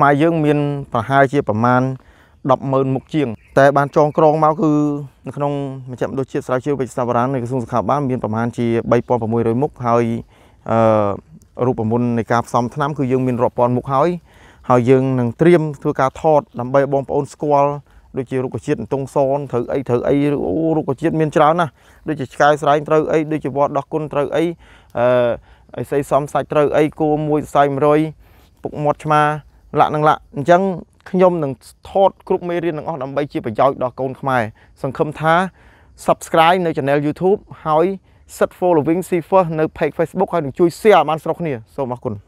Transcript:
ខ្មែរយើងមានប្រហែលជាប្រមាណ100000មុខជាង តែបានចងក្រងមកគឺនៅក្នុងមជ្ឈមណ្ឌលជាតិស្រាវជ្រាវវិទ្យាសាស្ត្របុរាណនៃក្រសួងសុខាភិបាលមានប្រមាណជា3600មុខហើយអឺរូបមន្តនៃការផ្សំថ្នាំគឺយើងមានរាប់ពាន់មុខហើយហើយយើងនឹងត្រៀមធ្វើការថត ដើម្បីបងប្អូនស្គាល់ដូចជារុក្ខជាតិទងសនត្រូវអីត្រូវអីអូរុក្ខជាតិមានច្រើនណាស់ដូចជាឆ្កែស្រែងត្រូវអីដូចជាវល្លិដោះគុណត្រូវអីអឺអីសីសំសាច់ត្រូវអីគោមួយសៃ100ពុកមាត់ឆ្មាលក្ខនឹងលក្ខអញ្ចឹងខ្ញុំនឹងថតគ្រប់មេរៀនទាំងអស់ដើម្បីជាប្រយោជន៍ដល់កូនខ្មែរសង្ឃឹមថា subscribe នៅ channel YouTube ហើយ set following see first នៅ page Facebook ហើយនឹងជួយ share បានស្រុកគ្នាសូមអរគុណ